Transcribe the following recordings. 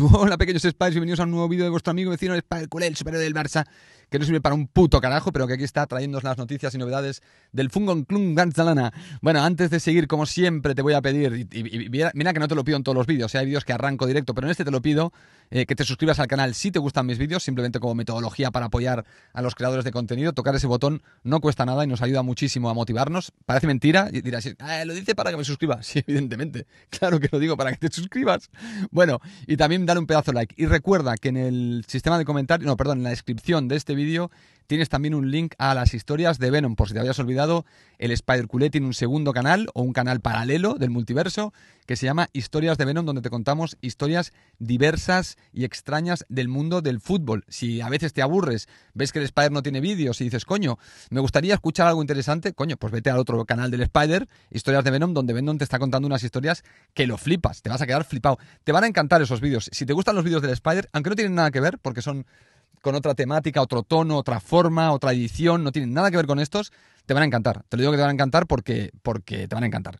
Hola, pequeños y bienvenidos a un nuevo vídeo de vuestro amigo vecino Culé, el superhéroe del Barça, que no sirve para un puto carajo, pero que aquí está trayéndonos las noticias y novedades del Fungon Club Ganzalana. Bueno, antes de seguir, como siempre, te voy a pedir, y, mira, que no te lo pido en todos los vídeos, sea, ¿eh? hay vídeos que arranco directo, pero en este te lo pido, eh, que te suscribas al canal si te gustan mis vídeos, simplemente como metodología para apoyar a los creadores de contenido. Tocar ese botón no cuesta nada y nos ayuda muchísimo a motivarnos. Parece mentira y dirás, eh, lo dice para que me suscribas? Sí, evidentemente. Claro que lo digo para que te suscribas. Bueno, y también dale un pedazo like. Y recuerda que en el sistema de comentarios, no, perdón, en la descripción de este vídeo Tienes también un link a las historias de Venom, por si te habías olvidado, el Spider Culé tiene un segundo canal o un canal paralelo del multiverso que se llama Historias de Venom, donde te contamos historias diversas y extrañas del mundo del fútbol. Si a veces te aburres, ves que el Spider no tiene vídeos y dices, coño, me gustaría escuchar algo interesante, coño, pues vete al otro canal del Spider, Historias de Venom, donde Venom te está contando unas historias que lo flipas, te vas a quedar flipado. Te van a encantar esos vídeos. Si te gustan los vídeos del Spider, aunque no tienen nada que ver, porque son con otra temática, otro tono, otra forma, otra edición, no tienen nada que ver con estos, te van a encantar. Te lo digo que te van a encantar porque, porque te van a encantar.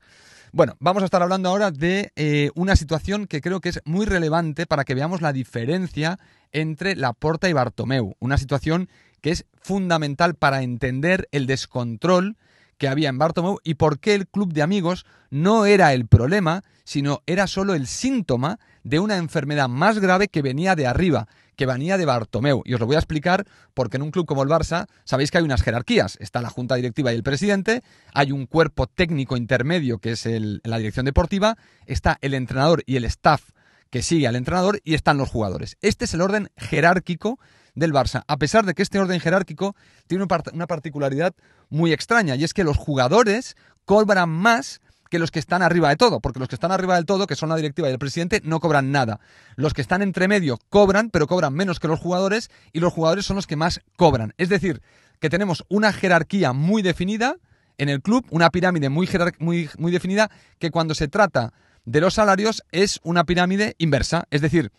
Bueno, vamos a estar hablando ahora de eh, una situación que creo que es muy relevante para que veamos la diferencia entre Laporta y Bartomeu. Una situación que es fundamental para entender el descontrol que había en Bartomeu y por qué el club de amigos no era el problema, sino era solo el síntoma de una enfermedad más grave que venía de arriba, que venía de Bartomeu. Y os lo voy a explicar porque en un club como el Barça sabéis que hay unas jerarquías. Está la junta directiva y el presidente, hay un cuerpo técnico intermedio que es la dirección deportiva, está el entrenador y el staff que sigue al entrenador y están los jugadores. Este es el orden jerárquico del Barça, a pesar de que este orden jerárquico tiene una particularidad muy extraña y es que los jugadores cobran más que los que están arriba de todo, porque los que están arriba del todo, que son la directiva y el presidente, no cobran nada. Los que están entre medio cobran, pero cobran menos que los jugadores y los jugadores son los que más cobran. Es decir, que tenemos una jerarquía muy definida en el club, una pirámide muy, muy, muy definida, que cuando se trata de los salarios es una pirámide inversa. Es decir,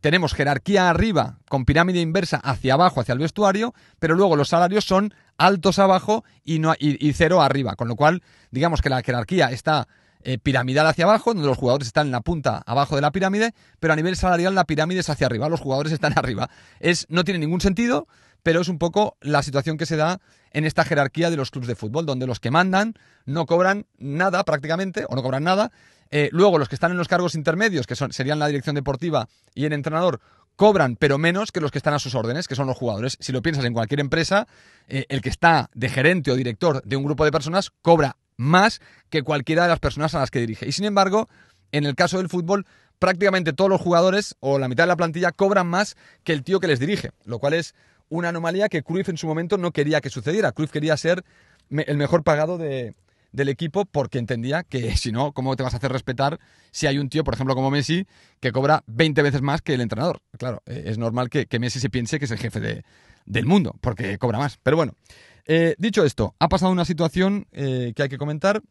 tenemos jerarquía arriba con pirámide inversa hacia abajo, hacia el vestuario, pero luego los salarios son altos abajo y, no, cero arriba, con lo cual digamos que la jerarquía está eh, piramidal hacia abajo, donde los jugadores están en la punta abajo de la pirámide, pero a nivel salarial la pirámide es hacia arriba, los jugadores están arriba. Es, no tiene ningún sentido, pero es un poco la situación que se da en esta jerarquía de los clubes de fútbol, donde los que mandan no cobran nada prácticamente, o no cobran nada. Eh, luego los que están en los cargos intermedios, que son, serían la dirección deportiva y el entrenador, cobran, pero menos que los que están a sus órdenes, que son los jugadores. Si lo piensas en cualquier empresa, eh, el que está de gerente o director de un grupo de personas cobra más que cualquiera de las personas a las que dirige. Y sin embargo, en el caso del fútbol, prácticamente todos los jugadores o la mitad de la plantilla cobran más que el tío que les dirige, lo cual es una anomalía que Cruyff en su momento no quería que sucediera. Cruyff quería ser el mejor pagado del equipo porque entendía que si no, ¿cómo te vas a hacer respetar si hay un tío, por ejemplo, como Messi, que cobra 20 veces más que el entrenador? Claro, eh, es normal que, que Messi se piense que es el jefe del mundo porque cobra más. Pero bueno, eh, dicho esto, ha pasado una situación eh, que hay que comentar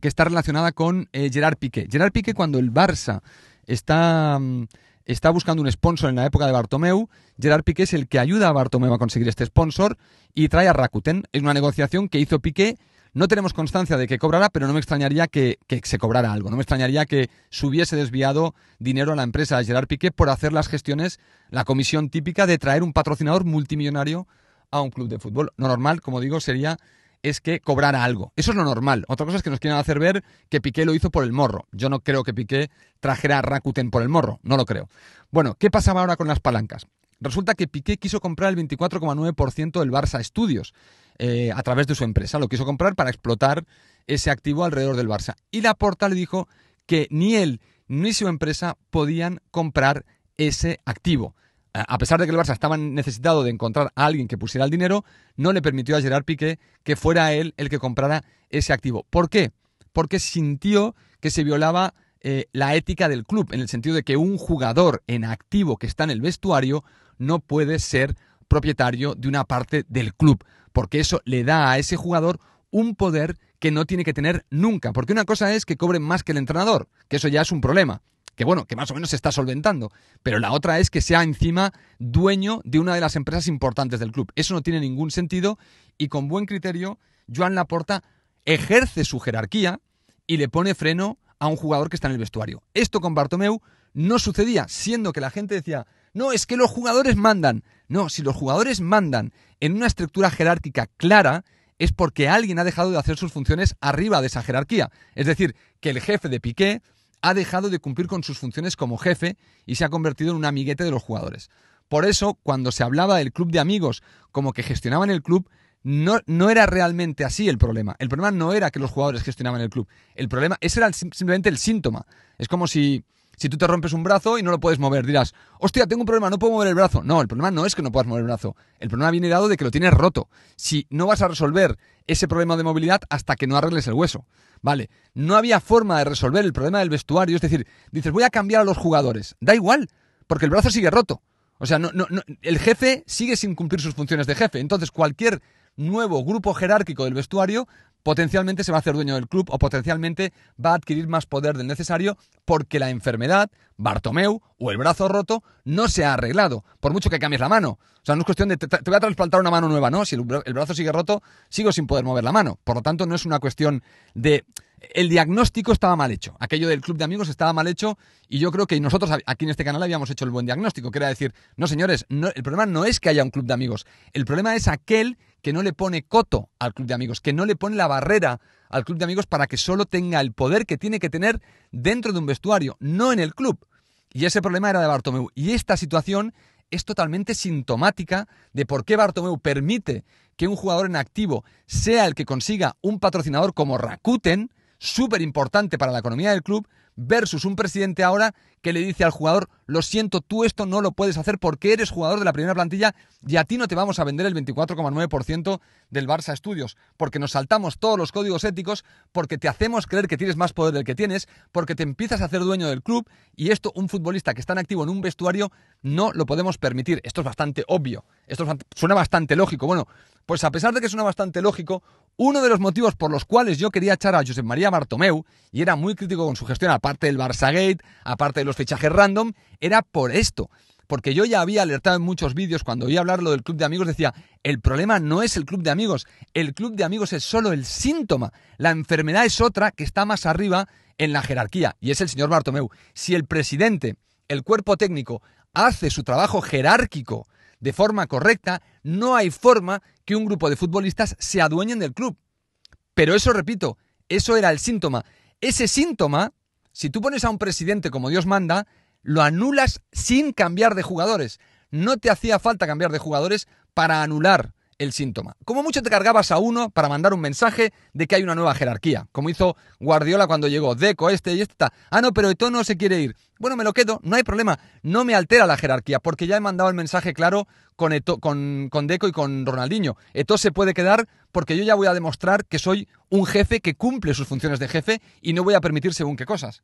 que está relacionada con eh, Gerard Piqué. Gerard Piqué cuando el Barça está... Mm, está buscando un sponsor en la época de Bartomeu. Gerard Piqué es el que ayuda a Bartomeu a conseguir este sponsor y trae a Rakuten. Es una negociación que hizo Piqué. No tenemos constancia de que cobrara, pero no me extrañaría que, que, se cobrara algo. No me extrañaría que se hubiese desviado dinero a la empresa de Gerard Piqué por hacer las gestiones, la comisión típica de traer un patrocinador multimillonario a un club de fútbol. Lo normal, como digo, sería es que cobrara algo. Eso es lo normal. Otra cosa es que nos quieran hacer ver que Piqué lo hizo por el morro. Yo no creo que Piqué trajera a Rakuten por el morro. No lo creo. Bueno, ¿qué pasaba ahora con las palancas? Resulta que Piqué quiso comprar el 24,9% del Barça Estudios eh, a través de su empresa. Lo quiso comprar para explotar ese activo alrededor del Barça. Y la Porta le dijo que ni él ni su empresa podían comprar ese activo. Eh, a pesar de que el Barça estaba necesitado de encontrar a alguien que pusiera el dinero, no le permitió a Gerard Piqué que fuera él el que comprara ese activo. ¿Por qué? Porque sintió que se violaba eh, la ética del club, en el sentido de que un jugador en activo que está en el vestuario no puede ser propietario de una parte del club, porque eso le da a ese jugador un poder que no tiene que tener nunca, porque una cosa es que cobre más que el entrenador, que eso ya es un problema, que bueno, que más o menos se está solventando, pero la otra es que sea encima dueño de una de las empresas importantes del club. Eso no tiene ningún sentido y con buen criterio, Joan Laporta ejerce su jerarquía y le pone freno a un jugador que está en el vestuario. Esto con Bartomeu no sucedía, siendo que la gente decía, no, es que los jugadores mandan. No, si los jugadores mandan en una estructura jerárquica clara, es porque alguien ha dejado de hacer sus funciones arriba de esa jerarquía. Es decir, que el jefe de Piqué ha dejado de cumplir con sus funciones como jefe y se ha convertido en un amiguete de los jugadores. Por eso, cuando se hablaba del club de amigos, como que gestionaban el club, no, no, era realmente así el problema. El problema no era que los jugadores gestionaban el club. El problema, ese era simplemente el síntoma. Es como si si tú te rompes un brazo y no lo puedes mover, dirás, hostia, tengo un problema, no puedo mover el brazo. No, el problema no es que no puedas mover el brazo. El problema viene dado de que lo tienes roto. Si no vas a resolver ese problema de movilidad hasta que no arregles el hueso. Vale, no había forma de resolver el problema del vestuario. Es decir, dices, voy a cambiar a los jugadores. Da igual, porque el brazo sigue roto. O sea, no, el jefe sigue sin cumplir sus funciones de jefe. Entonces, cualquier nuevo grupo jerárquico del vestuario potencialmente se va a hacer dueño del club o potencialmente va a adquirir más poder del necesario porque la enfermedad, Bartomeu o el brazo roto no se ha arreglado, por mucho que cambies la mano. O sea, no es cuestión de te, voy a trasplantar una mano nueva, ¿no? Si el brazo sigue roto, sigo sin poder mover la mano. Por lo tanto, no es una cuestión de el diagnóstico estaba mal hecho. Aquello del club de amigos estaba mal hecho y yo creo que nosotros aquí en este canal habíamos hecho el buen diagnóstico, que era decir, no señores, el problema no es que haya un club de amigos, el problema es aquel que no le pone coto al club de amigos, que no le pone la barrera al club de amigos para que solo tenga el poder que tiene que tener dentro de un vestuario, no en el club. Y ese problema era de Bartomeu. Y esta situación es totalmente sintomática de por qué Bartomeu permite que un jugador en activo sea el que consiga un patrocinador como Rakuten, súper importante para la economía del club, versus un presidente ahora que le dice al jugador, lo siento, tú esto no lo puedes hacer porque eres jugador de la primera plantilla y a ti no te vamos a vender el 24,9% del Barça Estudios, porque nos saltamos todos los códigos éticos, porque te hacemos creer que tienes más poder del que tienes, porque te empiezas a hacer dueño del club y esto un futbolista que está en activo en un vestuario no lo podemos permitir. Esto es bastante obvio, esto suena bastante lógico. Bueno, pues a pesar de que suena bastante lógico, uno de los motivos por los cuales yo quería echar a Josep María Bartomeu, y era muy crítico con su gestión, aparte del Barçagate, aparte de los fichajes random, era por esto. Porque yo ya había alertado en muchos vídeos cuando oí hablar lo del club de amigos, decía, el problema no es el club de amigos, el club de amigos es solo el síntoma, la enfermedad es otra que está más arriba en la jerarquía, y es el señor Bartomeu. Si el presidente, el cuerpo técnico, hace su trabajo jerárquico, de forma correcta, no hay forma que un grupo de futbolistas se adueñen del club. Pero eso, repito, eso era el síntoma. Ese síntoma, si tú pones a un presidente como Dios manda, lo anulas sin cambiar de jugadores. No te hacía falta cambiar de jugadores para anular el síntoma. Como mucho te cargabas a uno para mandar un mensaje de que hay una nueva jerarquía, como hizo Guardiola cuando llegó, Deco, este y esta. Ah, no, pero Eto no se quiere ir. Bueno, me lo quedo, no hay problema, no me altera la jerarquía, porque ya he mandado el mensaje claro con, Eto, con, con Deco y con Ronaldinho. Eto se puede quedar porque yo ya voy a demostrar que soy un jefe que cumple sus funciones de jefe y no voy a permitir según qué cosas.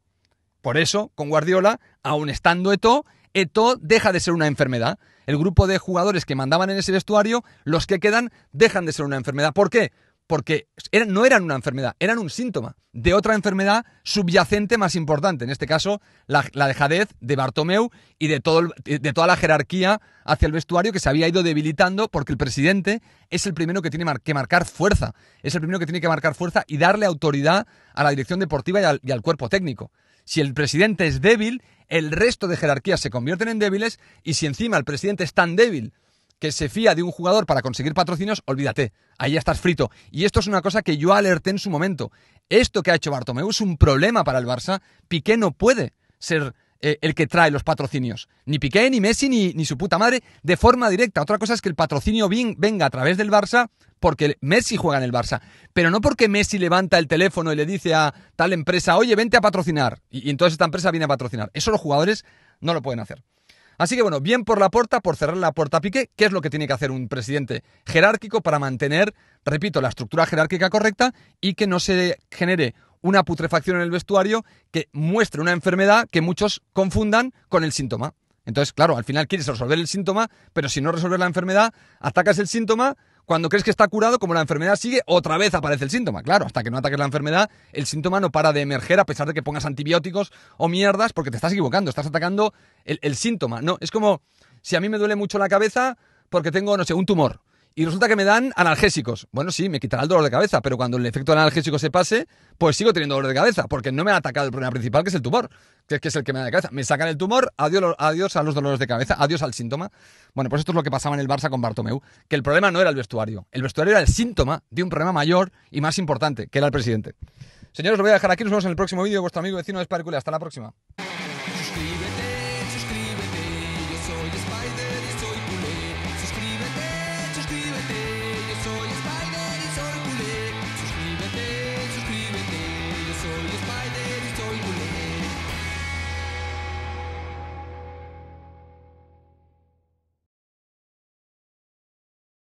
Por eso, con Guardiola, aún estando Eto, Eto deja de ser una enfermedad el grupo de jugadores que mandaban en ese vestuario, los que quedan dejan de ser una enfermedad. ¿Por qué? Porque no eran una enfermedad, eran un síntoma de otra enfermedad subyacente más importante, en este caso la, dejadez de Bartomeu y de, toda la jerarquía hacia el vestuario que se había ido debilitando porque el presidente es el primero que tiene que marcar fuerza, es el primero que tiene que marcar fuerza y darle autoridad a la dirección deportiva y al cuerpo técnico si el presidente es débil, el resto de jerarquías se convierten en débiles y si encima el presidente es tan débil que se fía de un jugador para conseguir patrocinios, olvídate, ahí ya estás frito. Y esto es una cosa que yo alerté en su momento. Esto que ha hecho Bartomeu es un problema para el Barça. Piqué no puede ser eh, el que trae los patrocinios. Ni Piqué, ni Messi, ni, ni, su puta madre, de forma directa. Otra cosa es que el patrocinio venga a través del Barça porque Messi juega en el Barça, pero no porque Messi levanta el teléfono y le dice a tal empresa, oye, vente a patrocinar, y, entonces esta empresa viene a patrocinar. Eso los jugadores no lo pueden hacer. Así que bueno, bien por la puerta, por cerrar la puerta a pique que es lo que tiene que hacer un presidente jerárquico para mantener, repito, la estructura jerárquica correcta y que no se genere una putrefacción en el vestuario que muestre una enfermedad que muchos confundan con el síntoma. Entonces, claro, al final quieres resolver el síntoma, pero si no resolver la enfermedad, atacas el síntoma, cuando crees que está curado, como la enfermedad sigue, otra vez aparece el síntoma. Claro, hasta que no ataques la enfermedad, el síntoma no para de emerger a pesar de que pongas antibióticos o mierdas porque te estás equivocando, estás atacando el, el síntoma. No, es como si a mí me duele mucho la cabeza porque tengo, no sé, un tumor y resulta que me dan analgésicos. Bueno, sí, me quitará el dolor de cabeza, pero cuando el efecto analgésico se pase, pues sigo teniendo dolor de cabeza, porque no me ha atacado el problema principal, que es el tumor, que es el que me da de cabeza. Me sacan el tumor, adiós, adiós a los dolores de cabeza, adiós al síntoma. Bueno, pues esto es lo que pasaba en el Barça con Bartomeu, que el problema no era el vestuario, el vestuario era el síntoma de un problema mayor y más importante, que era el presidente. Señores, lo voy a dejar aquí, nos vemos en el próximo vídeo, vuestro amigo vecino de Hasta la próxima.